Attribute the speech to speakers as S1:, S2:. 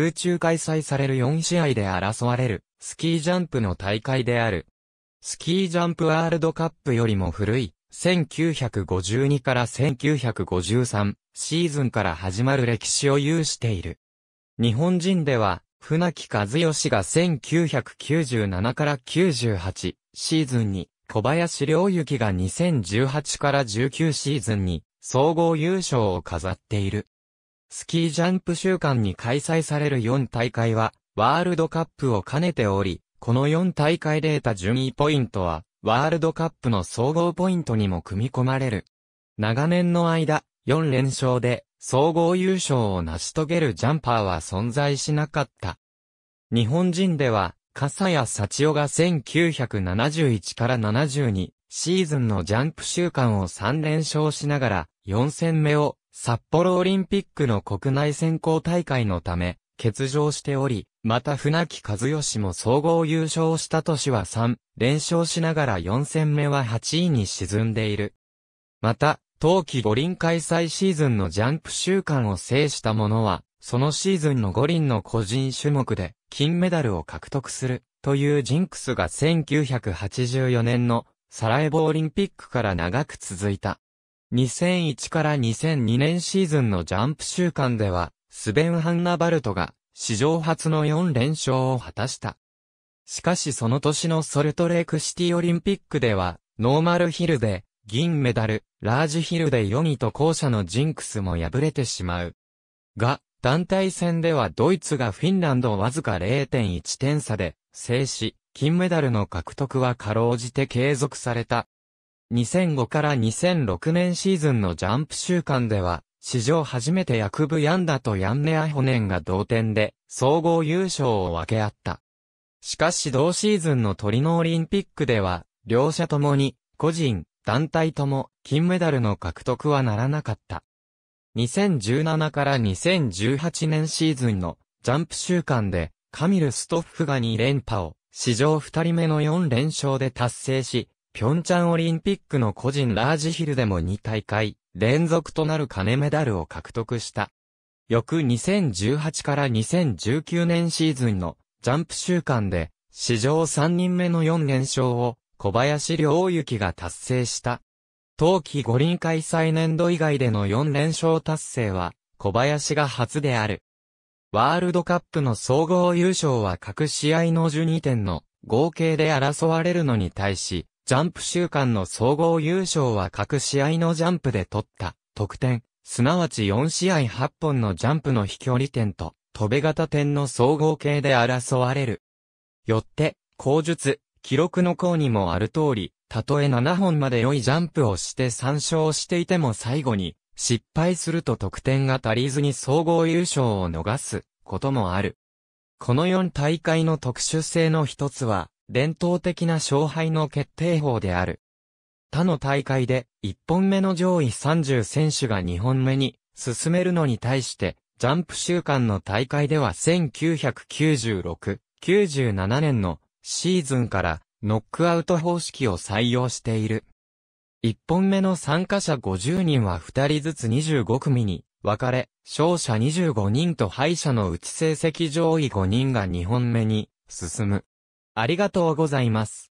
S1: 空中開催される4試合で争われる、スキージャンプの大会である。スキージャンプワールドカップよりも古い、1952から1953シーズンから始まる歴史を有している。日本人では、船木和義が1997から98シーズンに、小林良幸が2018から19シーズンに、総合優勝を飾っている。スキージャンプ週間に開催される4大会は、ワールドカップを兼ねており、この4大会で得た順位ポイントは、ワールドカップの総合ポイントにも組み込まれる。長年の間、4連勝で、総合優勝を成し遂げるジャンパーは存在しなかった。日本人では、笠谷幸男が1971から72シーズンのジャンプ週間を3連勝しながら4戦目を札幌オリンピックの国内選考大会のため、欠場しており、また船木和義も総合優勝した年は3、連勝しながら4戦目は8位に沈んでいる。また、冬季五輪開催シーズンのジャンプ週間を制した者は、そのシーズンの五輪の個人種目で金メダルを獲得するというジンクスが1984年のサラエボオリンピックから長く続いた。2001から2002年シーズンのジャンプ週間では、スベン・ハンナ・バルトが、史上初の4連勝を果たした。しかしその年のソルトレークシティオリンピックでは、ノーマルヒルで、銀メダル、ラージヒルで4位と後者のジンクスも敗れてしまう。が、団体戦ではドイツがフィンランドをわずか0.1点差で制し、金メダルの獲得はかろうじて継続された。2005から2006年シーズンのジャンプ週間では、史上初めてヤクブ・ヤンダとヤンネ・アホネンが同点で、総合優勝を分け合った。しかし同シーズンのトリノオリンピックでは、両者ともに、個人、団体とも、金メダルの獲得はならなかった。2017から2018年シーズンの、ジャンプ週間で、カミル・ストッフが2連覇を、史上2人目の4連勝で達成し、ピョンチャンオリンピックの個人ラージヒルでも2大会連続となる金メダルを獲得した。翌2018から2019年シーズンのジャンプ週間で史上3人目の4連勝を小林良幸が達成した。冬季五輪開催年度以外での4連勝達成は小林が初である。ワールドカップの総合優勝は各試合の12点の合計で争われるのに対し、ジャンプ週間の総合優勝は各試合のジャンプで取った得点、すなわち4試合8本のジャンプの飛距離点と、飛べ型点の総合計で争われる。よって、口述、記録の項にもある通り、たとえ7本まで良いジャンプをして3勝していても最後に、失敗すると得点が足りずに総合優勝を逃すこともある。この4大会の特殊性の一つは、伝統的な勝敗の決定法である。他の大会で、1本目の上位30選手が2本目に進めるのに対して、ジャンプ週間の大会では1996、97年のシーズンからノックアウト方式を採用している。1本目の参加者50人は2人ずつ25組に分かれ、勝者25人と敗者のうち成績上位5人が2本目に進む。ありがとうございます。